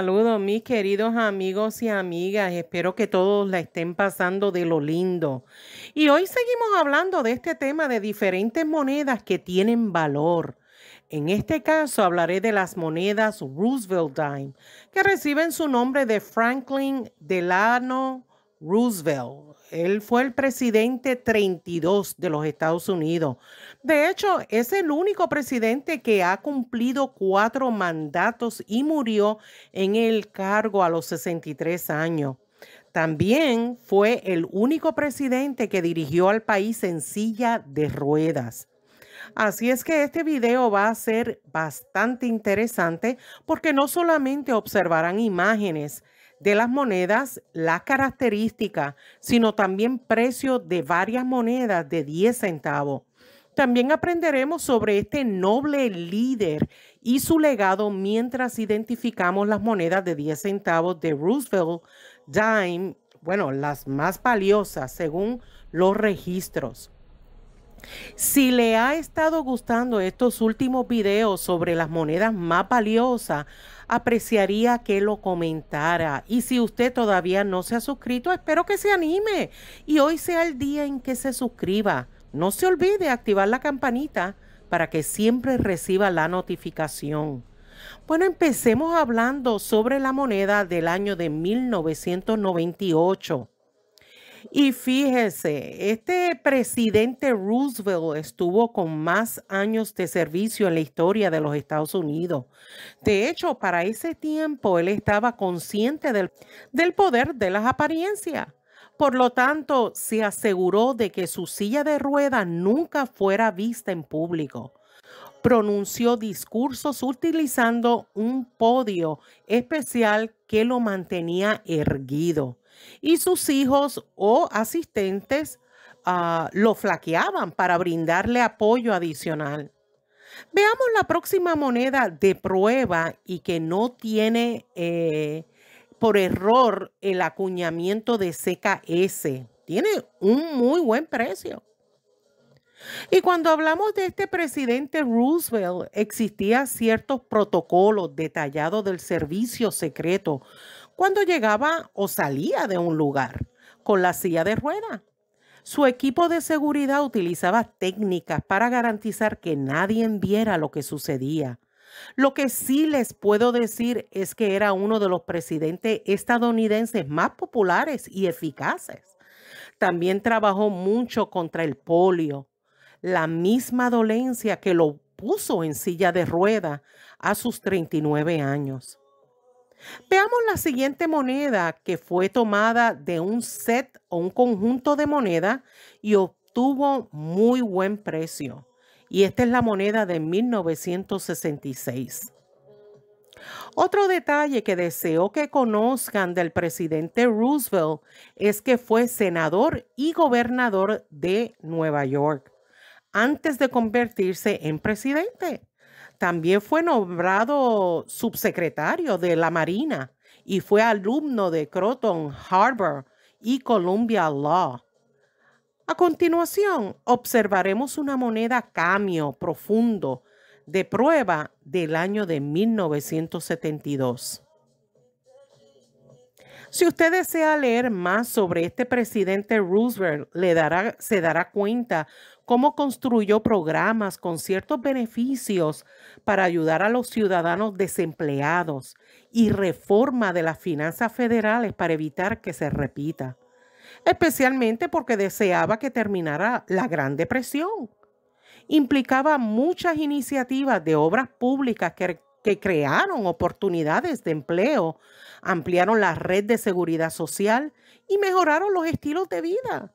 saludos, mis queridos amigos y amigas. Espero que todos la estén pasando de lo lindo. Y hoy seguimos hablando de este tema de diferentes monedas que tienen valor. En este caso hablaré de las monedas Roosevelt Dime, que reciben su nombre de Franklin Delano Roosevelt. Él fue el presidente 32 de los Estados Unidos. De hecho, es el único presidente que ha cumplido cuatro mandatos y murió en el cargo a los 63 años. También fue el único presidente que dirigió al país en silla de ruedas. Así es que este video va a ser bastante interesante porque no solamente observarán imágenes, de las monedas, las características, sino también precio de varias monedas de 10 centavos. También aprenderemos sobre este noble líder y su legado mientras identificamos las monedas de 10 centavos de Roosevelt Dime, bueno, las más valiosas según los registros. Si le ha estado gustando estos últimos videos sobre las monedas más valiosas, apreciaría que lo comentara. Y si usted todavía no se ha suscrito, espero que se anime y hoy sea el día en que se suscriba. No se olvide activar la campanita para que siempre reciba la notificación. Bueno, empecemos hablando sobre la moneda del año de 1998. Y fíjese, este presidente Roosevelt estuvo con más años de servicio en la historia de los Estados Unidos. De hecho, para ese tiempo él estaba consciente del, poder de las apariencias. Por lo tanto, se aseguró de que su silla de rueda nunca fuera vista en público. Pronunció discursos utilizando un podio especial que lo mantenía erguido y sus hijos o asistentes ah, lo flaqueaban para brindarle apoyo adicional. Veamos la próxima moneda de prueba y que no tiene eh, por error el acuñamiento de CKS. Tiene un muy buen precio. Y cuando hablamos de este presidente Roosevelt, existía ciertos protocolos detallados del servicio secreto cuando llegaba o salía de un lugar con la silla de rueda, Su equipo de seguridad utilizaba técnicas para garantizar que nadie viera lo que sucedía. Lo que sí les puedo decir es que era uno de los presidentes estadounidenses más populares y eficaces. También trabajó mucho contra el polio, la misma dolencia que lo puso en silla de rueda a sus 39 años. Veamos la siguiente moneda que fue tomada de un set o un conjunto de monedas y obtuvo muy buen precio. Y esta es la moneda de 1966. Otro detalle que deseo que conozcan del presidente Roosevelt es que fue senador y gobernador de Nueva York antes de convertirse en presidente. También fue nombrado subsecretario de la Marina y fue alumno de Croton Harbor y Columbia Law. A continuación, observaremos una moneda cambio profundo de prueba del año de 1972. Si usted desea leer más sobre este presidente Roosevelt, le dará, se dará cuenta cómo construyó programas con ciertos beneficios para ayudar a los ciudadanos desempleados y reforma de las finanzas federales para evitar que se repita, especialmente porque deseaba que terminara la Gran Depresión. Implicaba muchas iniciativas de obras públicas que, crearon oportunidades de empleo, ampliaron la red de seguridad social y mejoraron los estilos de vida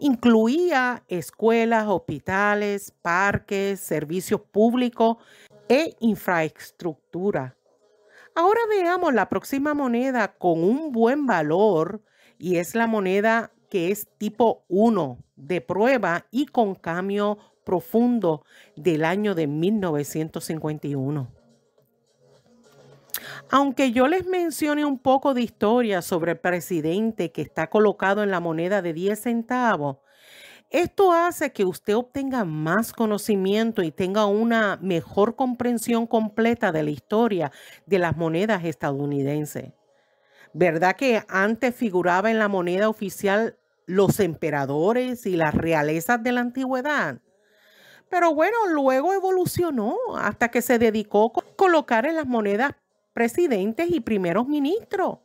incluía escuelas, hospitales, parques, servicios públicos e infraestructura. Ahora veamos la próxima moneda con un buen valor y es la moneda que es tipo 1 de prueba y con cambio profundo del año de 1951. Aunque yo les mencione un poco de historia sobre el presidente que está colocado en la moneda de 10 centavos, esto hace que usted obtenga más conocimiento y tenga una mejor comprensión completa de la historia de las monedas estadounidenses. ¿Verdad que antes figuraba en la moneda oficial los emperadores y las realezas de la antigüedad? Pero bueno, luego evolucionó hasta que se dedicó a colocar en las monedas presidentes y primeros ministros.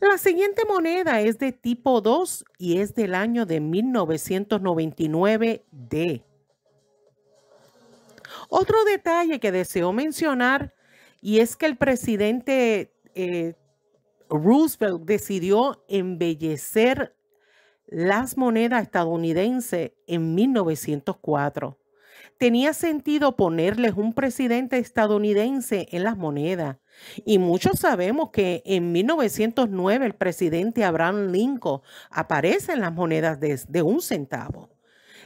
La siguiente moneda es de tipo 2 y es del año de 1999 D. Otro detalle que deseo mencionar y es que el presidente eh, Roosevelt decidió embellecer las monedas estadounidenses en 1904. Tenía sentido ponerles un presidente estadounidense en las monedas, y muchos sabemos que en 1909 el presidente Abraham Lincoln aparece en las monedas de, un centavo.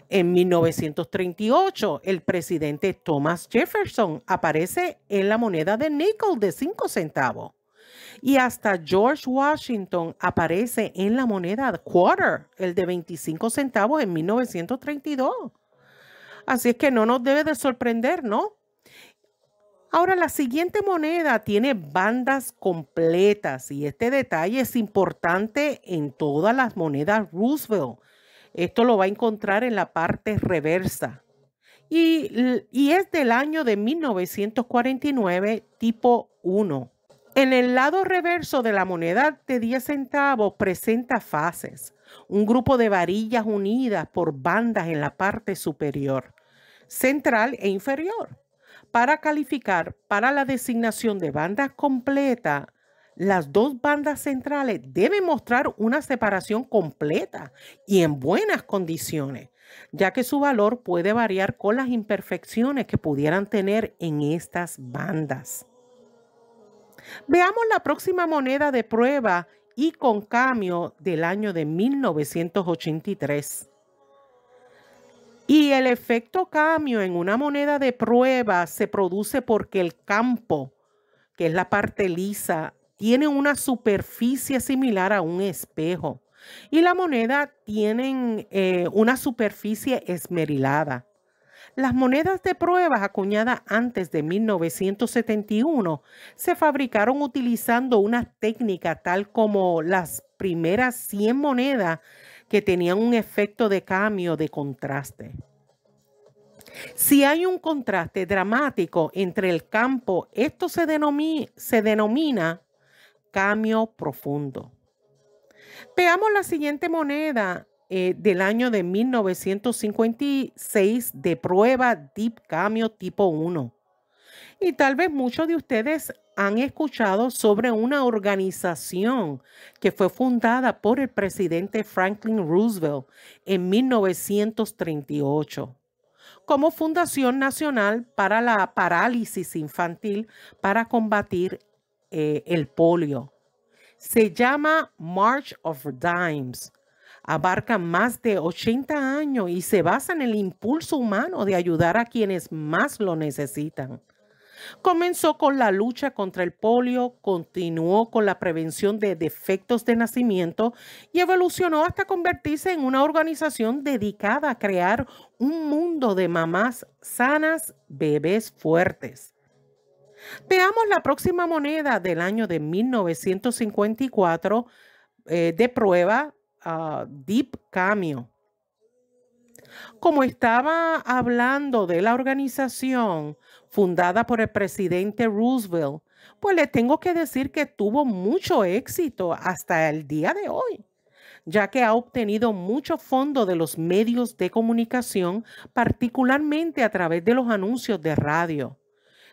En 1938, el presidente Thomas Jefferson aparece en la moneda de nickel de cinco centavos. Y hasta George Washington aparece en la moneda quarter, el de 25 centavos en 1932. Así es que no nos debe de sorprender, ¿no? Ahora, la siguiente moneda tiene bandas completas y este detalle es importante en todas las monedas Roosevelt. Esto lo va a encontrar en la parte reversa. Y, es del año de 1949, tipo 1. En el lado reverso de la moneda de 10 centavos presenta fases, un grupo de varillas unidas por bandas en la parte superior, central e inferior para calificar para la designación de banda completa, las dos bandas centrales deben mostrar una separación completa y en buenas condiciones, ya que su valor puede variar con las imperfecciones que pudieran tener en estas bandas. Veamos la próxima moneda de prueba y con cambio del año de 1983. Y el efecto cambio en una moneda de prueba se produce porque el campo, que es la parte lisa, tiene una superficie similar a un espejo. Y la moneda tiene eh, una superficie esmerilada. Las monedas de prueba acuñadas antes de 1971 se fabricaron utilizando una técnica tal como las primeras 100 monedas que tenían un efecto de cambio de contraste. Si hay un contraste dramático entre el campo, esto se, denomina, cambio profundo. Veamos la siguiente moneda eh, del año de 1956 de prueba Deep Cambio tipo 1. Y tal vez muchos de ustedes han escuchado sobre una organización que fue fundada por el presidente Franklin Roosevelt en 1938 como Fundación Nacional para la Parálisis Infantil para combatir eh, el polio. Se llama March of Dimes. Abarca más de 80 años y se basa en el impulso humano de ayudar a quienes más lo necesitan. Comenzó con la lucha contra el polio, continuó con la prevención de defectos de nacimiento y evolucionó hasta convertirse en una organización dedicada a crear un mundo de mamás sanas, bebés fuertes. Veamos la próxima moneda del año de 1954 eh, de prueba, ah, Deep Cameo. Como estaba hablando de la organización, fundada por el presidente Roosevelt, pues le tengo que decir que tuvo mucho éxito hasta el día de hoy, ya que ha obtenido mucho fondo de los medios de comunicación, particularmente a través de los anuncios de radio.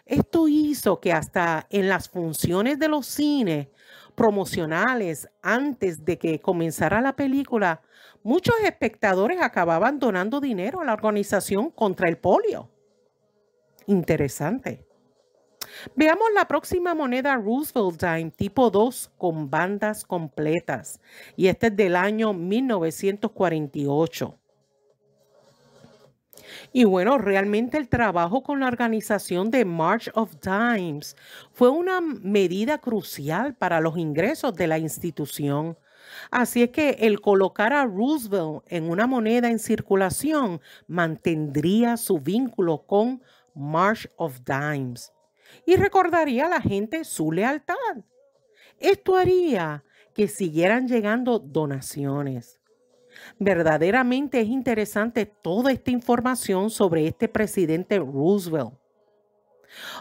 Esto hizo que hasta en las funciones de los cines promocionales, antes de que comenzara la película, muchos espectadores acababan donando dinero a la organización contra el polio. Interesante. Veamos la próxima moneda Roosevelt Dime tipo 2 con bandas completas. Y este es del año 1948. Y bueno, realmente el trabajo con la organización de March of Dimes fue una medida crucial para los ingresos de la institución. Así es que el colocar a Roosevelt en una moneda en circulación mantendría su vínculo con March of Dimes y recordaría a la gente su lealtad. Esto haría que siguieran llegando donaciones. Verdaderamente es interesante toda esta información sobre este presidente Roosevelt.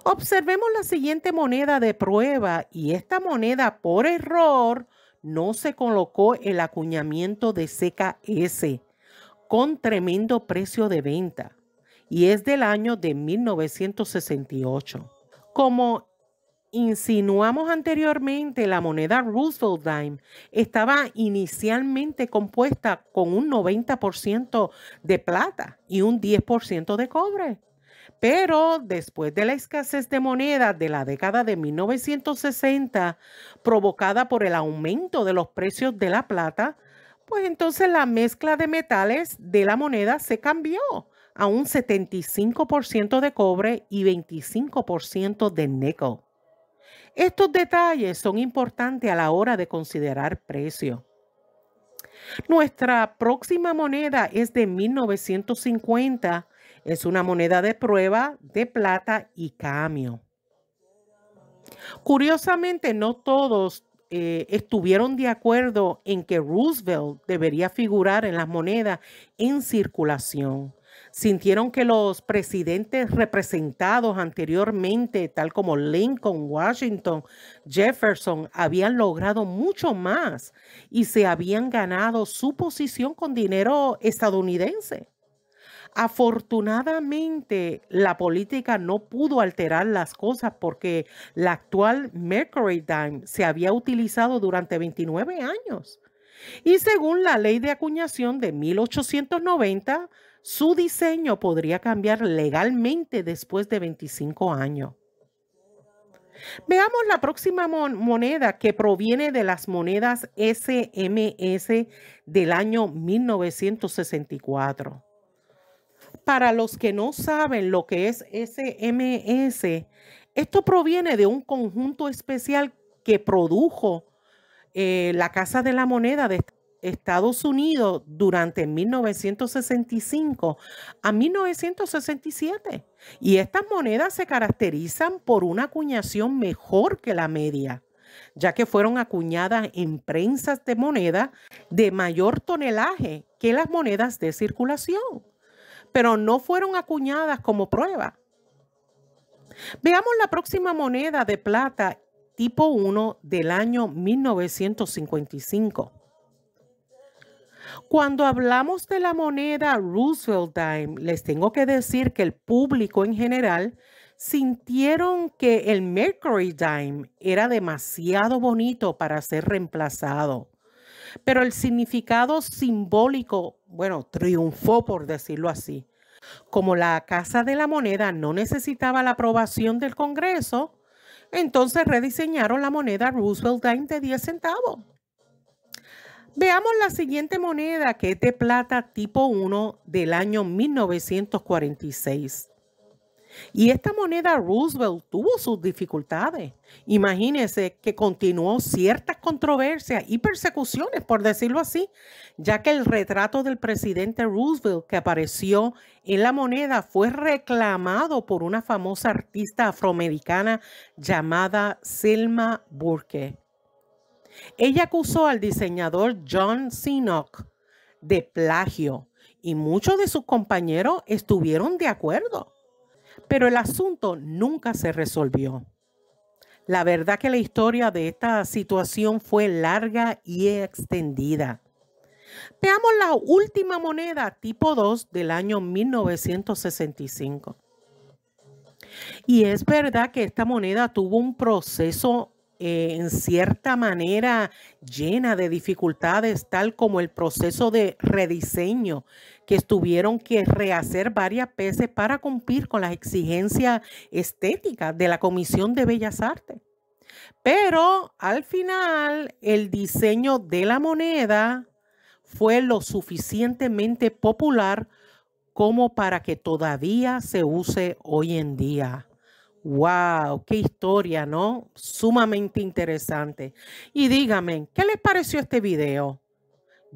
Observemos la siguiente moneda de prueba y esta moneda por error no se colocó el acuñamiento de CKS con tremendo precio de venta y es del año de 1968. Como insinuamos anteriormente, la moneda Roosevelt Dime estaba inicialmente compuesta con un 90% de plata y un 10% de cobre. Pero después de la escasez de moneda de la década de 1960, provocada por el aumento de los precios de la plata, pues entonces la mezcla de metales de la moneda se cambió a un 75% de cobre y 25% de níquel. Estos detalles son importantes a la hora de considerar precio. Nuestra próxima moneda es de 1950. Es una moneda de prueba de plata y cambio. Curiosamente, no todos eh, estuvieron de acuerdo en que Roosevelt debería figurar en las monedas en circulación sintieron que los presidentes representados anteriormente, tal como Lincoln, Washington, Jefferson, habían logrado mucho más y se habían ganado su posición con dinero estadounidense. Afortunadamente, la política no pudo alterar las cosas porque la actual Mercury Dime se había utilizado durante 29 años. Y según la ley de acuñación de 1890, su diseño podría cambiar legalmente después de 25 años. Veamos la próxima moneda que proviene de las monedas SMS del año 1964. Para los que no saben lo que es SMS, esto proviene de un conjunto especial que produjo eh, la Casa de la Moneda de Estados Estados Unidos durante 1965 a 1967. Y estas monedas se caracterizan por una acuñación mejor que la media, ya que fueron acuñadas en prensas de moneda de mayor tonelaje que las monedas de circulación, pero no fueron acuñadas como prueba. Veamos la próxima moneda de plata tipo 1 del año 1955. Cuando hablamos de la moneda Roosevelt Dime, les tengo que decir que el público en general sintieron que el Mercury Dime era demasiado bonito para ser reemplazado. Pero el significado simbólico, bueno, triunfó por decirlo así. Como la Casa de la Moneda no necesitaba la aprobación del Congreso, entonces rediseñaron la moneda Roosevelt Dime de 10 centavos. Veamos la siguiente moneda que es de plata tipo 1 del año 1946. Y esta moneda Roosevelt tuvo sus dificultades. Imagínense que continuó ciertas controversias y persecuciones, por decirlo así, ya que el retrato del presidente Roosevelt que apareció en la moneda fue reclamado por una famosa artista afroamericana llamada Selma Burke. Ella acusó al diseñador John Sinnock de plagio y muchos de sus compañeros estuvieron de acuerdo. Pero el asunto nunca se resolvió. La verdad que la historia de esta situación fue larga y extendida. Veamos la última moneda tipo 2 del año 1965. Y es verdad que esta moneda tuvo un proceso eh, en cierta manera llena de dificultades, tal como el proceso de rediseño, que tuvieron que rehacer varias veces para cumplir con las exigencias estéticas de la Comisión de Bellas Artes. Pero al final el diseño de la moneda fue lo suficientemente popular como para que todavía se use hoy en día. Wow, qué historia, ¿no? Sumamente interesante. Y díganme, ¿qué les pareció este video?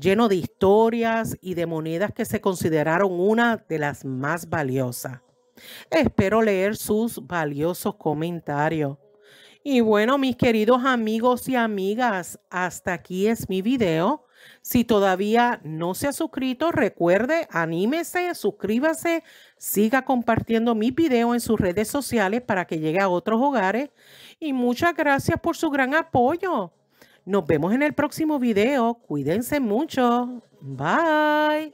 Lleno de historias y de monedas que se consideraron una de las más valiosas. Espero leer sus valiosos comentarios. Y bueno, mis queridos amigos y amigas, hasta aquí es mi video. Si todavía no se ha suscrito, recuerde, anímese, suscríbase, siga compartiendo mi videos en sus redes sociales para que llegue a otros hogares. Y muchas gracias por su gran apoyo. Nos vemos en el próximo video. Cuídense mucho. Bye.